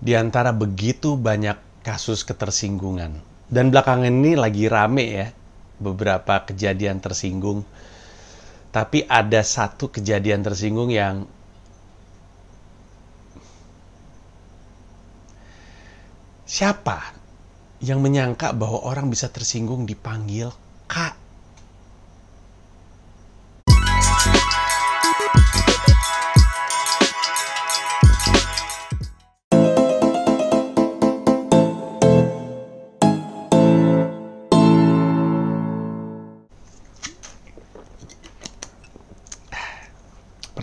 di antara begitu banyak kasus ketersinggungan. Dan belakangan ini lagi rame ya, beberapa kejadian tersinggung. Tapi ada satu kejadian tersinggung yang siapa yang menyangka bahwa orang bisa tersinggung dipanggil Kak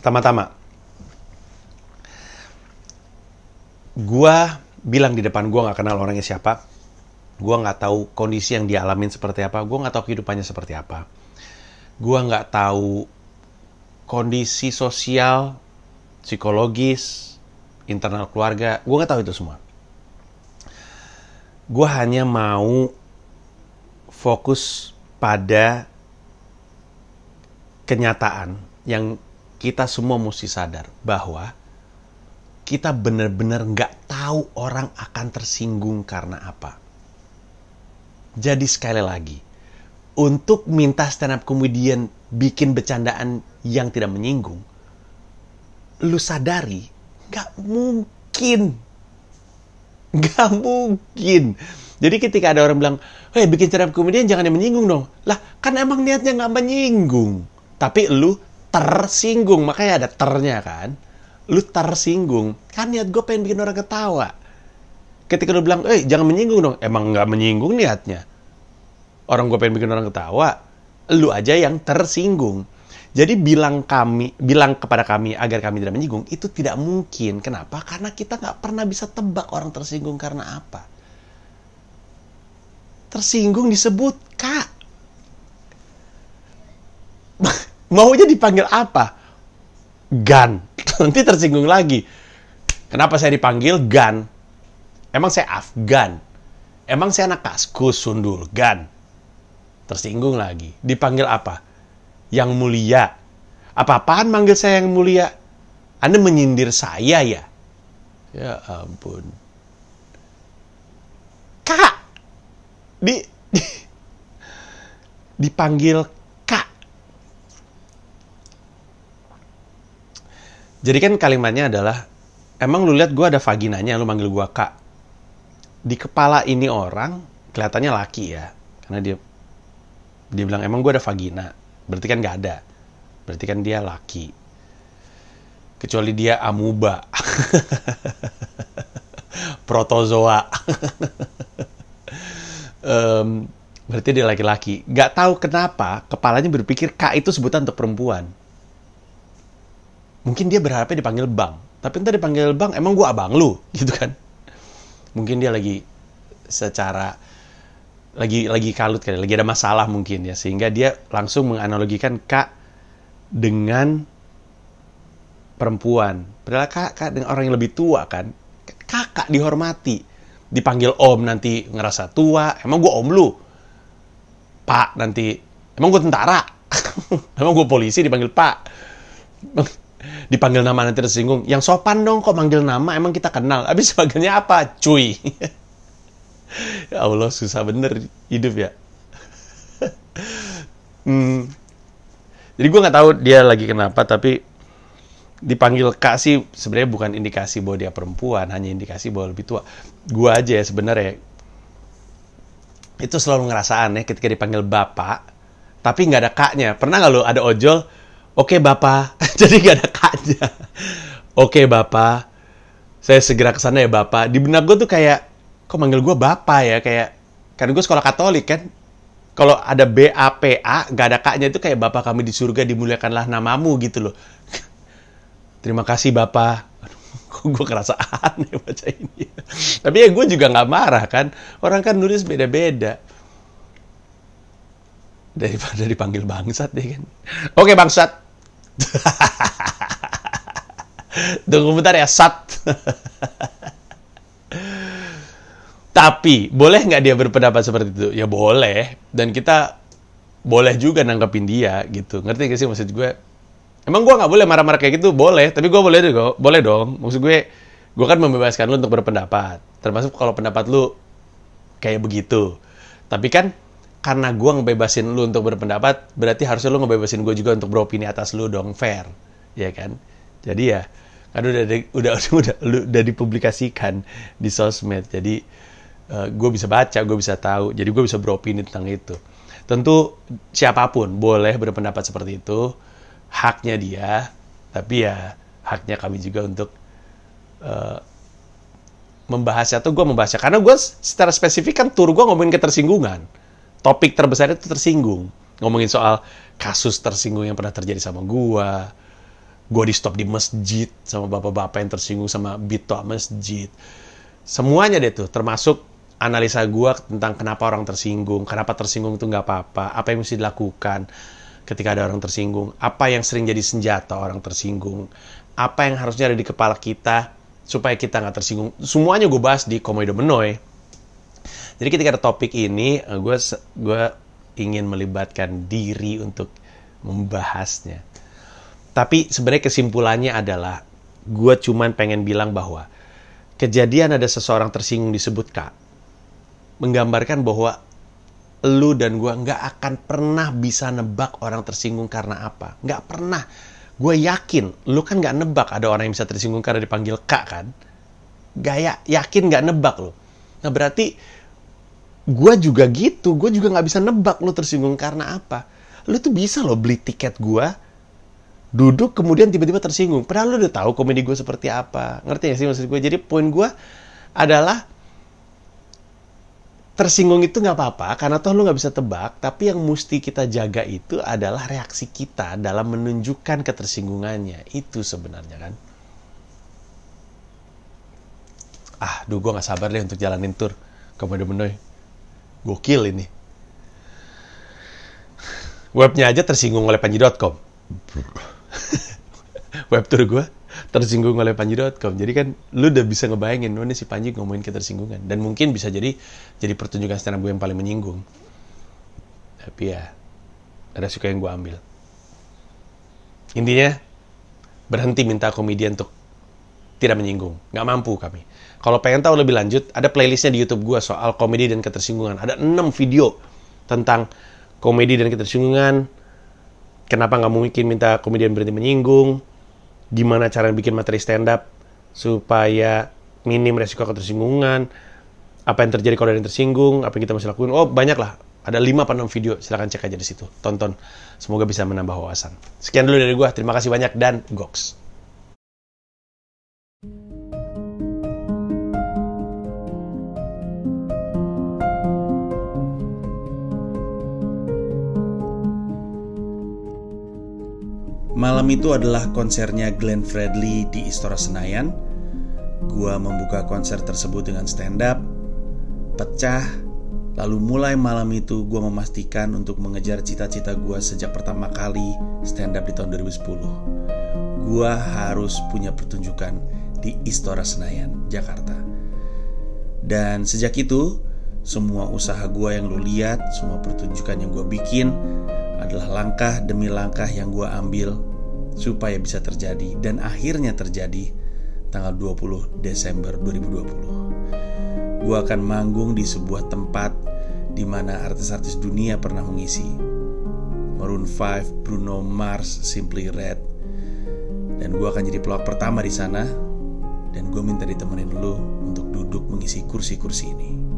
Pertama-tama, gue bilang di depan gue nggak kenal orangnya siapa, gue nggak tahu kondisi yang dialamin seperti apa, gue nggak tahu kehidupannya seperti apa, gue nggak tahu kondisi sosial, psikologis, internal keluarga, gue nggak tahu itu semua. Gue hanya mau fokus pada kenyataan yang kita semua mesti sadar bahwa kita benar-benar nggak tahu orang akan tersinggung karena apa. Jadi sekali lagi, untuk minta stand up comedian bikin bercandaan yang tidak menyinggung, lu sadari nggak mungkin. Nggak mungkin. Jadi ketika ada orang bilang, hei bikin stand up comedian jangan yang menyinggung dong. Lah kan emang niatnya nggak menyinggung. Tapi lu tersinggung makanya ada ternya kan lu tersinggung kan niat gue pengen bikin orang ketawa ketika lu bilang eh jangan menyinggung dong emang nggak menyinggung niatnya orang gue pengen bikin orang ketawa lu aja yang tersinggung jadi bilang kami bilang kepada kami agar kami tidak menyinggung itu tidak mungkin kenapa karena kita nggak pernah bisa tebak orang tersinggung karena apa tersinggung disebut kak maunya dipanggil apa? Gan. Nanti tersinggung lagi. Kenapa saya dipanggil Gan? Emang saya Afgan? Emang saya anak kaskus, sundul, Gan? Tersinggung lagi. Dipanggil apa? Yang mulia. Apa-apaan manggil saya yang mulia? Anda menyindir saya ya? Ya ampun. Kak! Di, di dipanggil Jadi kan kalimatnya adalah, emang lu lihat gue ada vaginanya, lu manggil gue kak. Di kepala ini orang, kelihatannya laki ya. Karena dia dia bilang, emang gue ada vagina. Berarti kan gak ada. Berarti kan dia laki. Kecuali dia amuba. Protozoa. um, berarti dia laki-laki. Gak tahu kenapa kepalanya berpikir kak itu sebutan untuk perempuan mungkin dia berharapnya dipanggil bang tapi ntar dipanggil bang emang gue abang lu gitu kan mungkin dia lagi secara lagi lagi kalut kali lagi ada masalah mungkin ya sehingga dia langsung menganalogikan kak dengan perempuan padahal kak dengan orang yang lebih tua kan kakak dihormati dipanggil om nanti ngerasa tua emang gue om lu pak nanti emang gue tentara emang gue polisi dipanggil pak dipanggil nama nanti tersinggung. Yang sopan dong kok manggil nama, emang kita kenal. Habis sebagainya apa? Cuy. ya Allah, susah bener hidup ya. hmm. Jadi gue nggak tahu dia lagi kenapa, tapi dipanggil kak sih sebenarnya bukan indikasi bahwa dia perempuan, hanya indikasi bahwa lebih tua. Gue aja ya sebenarnya itu selalu ngerasa aneh ketika dipanggil bapak, tapi nggak ada kaknya. Pernah nggak lo ada ojol, Oke okay, Bapak, jadi gak ada kaknya. Oke okay, Bapak, saya segera ke sana ya Bapak. Di benak gue tuh kayak, kok manggil gue Bapak ya? Kayak, karena gue sekolah katolik kan. Kalau ada BAPA, gak ada kaknya itu kayak Bapak kami di surga dimuliakanlah namamu gitu loh. Terima kasih Bapak. kok gue kerasa aneh baca ini. Ya? Tapi ya gue juga gak marah kan. Orang kan nulis beda-beda daripada dipanggil bangsat ya kan. Oke bangsat. Tunggu bentar ya, sat. Tapi, boleh nggak dia berpendapat seperti itu? Ya boleh. Dan kita boleh juga nangkepin dia gitu. Ngerti gak sih maksud gue? Emang gue nggak boleh marah-marah kayak gitu? Boleh. Tapi gue boleh dong. Boleh dong. Maksud gue, gue kan membebaskan lu untuk berpendapat. Termasuk kalau pendapat lu kayak begitu. Tapi kan karena gue ngebebasin lu untuk berpendapat, berarti harusnya lu ngebebasin gue juga untuk beropini atas lu dong, fair, ya kan? Jadi ya, kan udah udah udah udah, udah dipublikasikan di sosmed, jadi uh, eh, gue bisa baca, gue bisa tahu, jadi gue bisa beropini tentang itu. Tentu siapapun boleh berpendapat seperti itu, haknya dia, tapi ya haknya kami juga untuk uh, membahasnya tuh gue membahasnya karena gue secara spesifik kan tur gue ngomongin ketersinggungan topik terbesar itu tersinggung. Ngomongin soal kasus tersinggung yang pernah terjadi sama gua. Gua di stop di masjid sama bapak-bapak yang tersinggung sama bito masjid. Semuanya deh tuh, termasuk analisa gua tentang kenapa orang tersinggung, kenapa tersinggung itu nggak apa-apa, apa yang mesti dilakukan ketika ada orang tersinggung, apa yang sering jadi senjata orang tersinggung, apa yang harusnya ada di kepala kita supaya kita nggak tersinggung. Semuanya gue bahas di komedo Menoy. Jadi ketika ada topik ini, eh, gue gue ingin melibatkan diri untuk membahasnya. Tapi sebenarnya kesimpulannya adalah gue cuman pengen bilang bahwa kejadian ada seseorang tersinggung disebut kak menggambarkan bahwa lu dan gue nggak akan pernah bisa nebak orang tersinggung karena apa. Nggak pernah. Gue yakin, lu kan nggak nebak ada orang yang bisa tersinggung karena dipanggil kak kan. Gaya, yakin nggak nebak lu. Nah berarti gue juga gitu gue juga gak bisa nebak lo tersinggung karena apa lo tuh bisa lo beli tiket gue duduk kemudian tiba-tiba tersinggung padahal lo udah tahu komedi gue seperti apa ngerti gak sih maksud gue jadi poin gue adalah tersinggung itu nggak apa-apa karena toh lo nggak bisa tebak tapi yang mesti kita jaga itu adalah reaksi kita dalam menunjukkan ketersinggungannya itu sebenarnya kan ah duh gue nggak sabar deh untuk jalanin tour ke Menoy Gokil ini. Webnya aja tersinggung oleh panji.com. Web tour gue tersinggung oleh panji.com. Jadi kan lu udah bisa ngebayangin mana oh, si Panji ngomongin ketersinggungan dan mungkin bisa jadi jadi pertunjukan stand up gue yang paling menyinggung. Tapi ya ada suka yang gue ambil. Intinya berhenti minta komedian untuk tidak menyinggung. Nggak mampu kami. Kalau pengen tahu lebih lanjut, ada playlistnya di YouTube gue soal komedi dan ketersinggungan. Ada enam video tentang komedi dan ketersinggungan. Kenapa nggak mungkin minta komedian berhenti menyinggung. Gimana cara bikin materi stand-up supaya minim resiko ketersinggungan. Apa yang terjadi kalau ada yang tersinggung, apa yang kita masih lakuin. Oh, banyak lah. Ada 5 atau 6 video, silahkan cek aja di situ. Tonton. Semoga bisa menambah wawasan. Sekian dulu dari gue, terima kasih banyak dan goks. Malam itu adalah konsernya Glenn Fredly di Istora Senayan. Gua membuka konser tersebut dengan stand up, pecah, lalu mulai malam itu gua memastikan untuk mengejar cita-cita gua sejak pertama kali stand up di tahun 2010. Gua harus punya pertunjukan di Istora Senayan, Jakarta. Dan sejak itu, semua usaha gua yang lu lihat, semua pertunjukan yang gua bikin, adalah langkah demi langkah yang gua ambil supaya bisa terjadi dan akhirnya terjadi tanggal 20 Desember 2020. Gue akan manggung di sebuah tempat di mana artis-artis dunia pernah mengisi. Maroon 5, Bruno Mars, Simply Red. Dan gue akan jadi pelawak pertama di sana. Dan gue minta ditemenin lo untuk duduk mengisi kursi-kursi ini.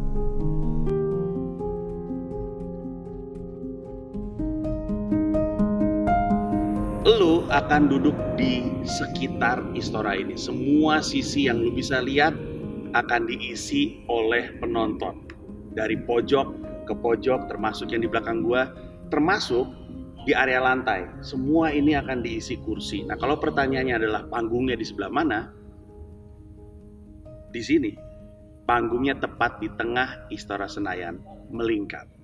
lu akan duduk di sekitar istora ini. Semua sisi yang lu bisa lihat akan diisi oleh penonton. Dari pojok ke pojok termasuk yang di belakang gua, termasuk di area lantai. Semua ini akan diisi kursi. Nah, kalau pertanyaannya adalah panggungnya di sebelah mana? Di sini. Panggungnya tepat di tengah Istora Senayan, melingkar.